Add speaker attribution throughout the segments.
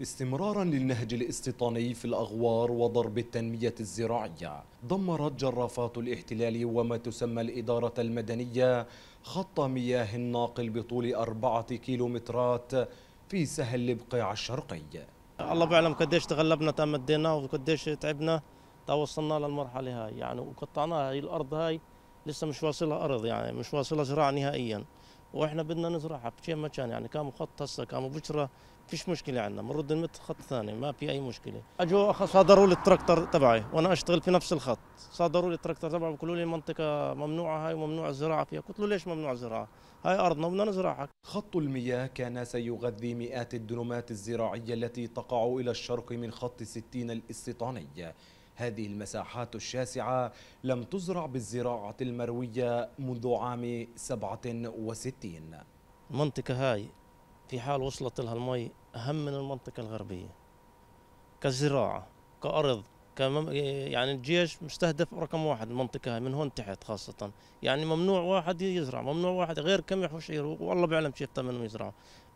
Speaker 1: استمرارا للنهج الاستيطاني في الأغوار وضرب التنمية الزراعية دمرت جرافات الاحتلال وما تسمى الإدارة المدنية خط مياه الناقل بطول أربعة كيلومترات في سهل البقيع
Speaker 2: الشرقي الله بعلم قديش تغلبنا تمدينا وقديش تعبنا توصلنا للمرحلة هاي يعني وقطعناها هاي الأرض هاي لسه مش واصلها أرض يعني مش واصلها زراعة نهائيا واحنا بدنا نزرعها في مكان يعني كان خط هسه كان بكرة فيش مشكله عندنا بنرد نمت خط ثاني ما في اي مشكله اجوا صادروا لي التراكتر تبعي وانا اشتغل في نفس الخط صادروا لي التراكتر تبعي بيقولوا لي المنطقه ممنوعه هاي وممنوع الزراعه فيها قلت له ليش ممنوع الزراعه هاي ارضنا بدنا نزرعها خط المياه كان سيغذي مئات الدنومات
Speaker 1: الزراعيه التي تقع الى الشرق من خط 60 الاستيطاني هذه المساحات الشاسعة لم تزرع بالزراعة المروية منذ عام
Speaker 2: 67 المنطقة هاي في حال وصلت لها المي أهم من المنطقة الغربية كزراعة كأرض كمم... يعني الجيش مستهدف رقم واحد المنطقة هاي من هون تحت خاصة يعني ممنوع واحد يزرع ممنوع واحد غير كمح وشير والله بعلم شيء تمنوا يزرعوا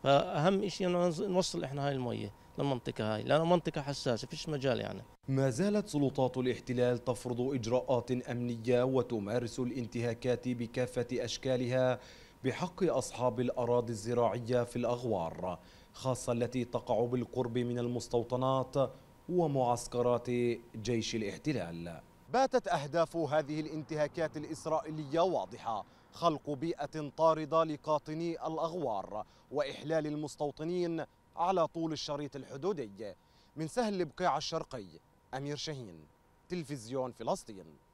Speaker 2: فاهم شيء انه نوصل احنا هاي الميه للمنطقه هاي لانه منطقه حساسه فيش مجال يعني ما زالت سلطات الاحتلال
Speaker 1: تفرض اجراءات امنيه وتمارس الانتهاكات بكافه اشكالها بحق اصحاب الاراضي الزراعيه في الاغوار خاصه التي تقع بالقرب من المستوطنات ومعسكرات جيش الاحتلال باتت أهداف هذه الانتهاكات الإسرائيلية واضحة خلق بيئة طاردة لقاطني الأغوار وإحلال المستوطنين على طول الشريط الحدودي من سهل البقيع الشرقي أمير شاهين تلفزيون فلسطين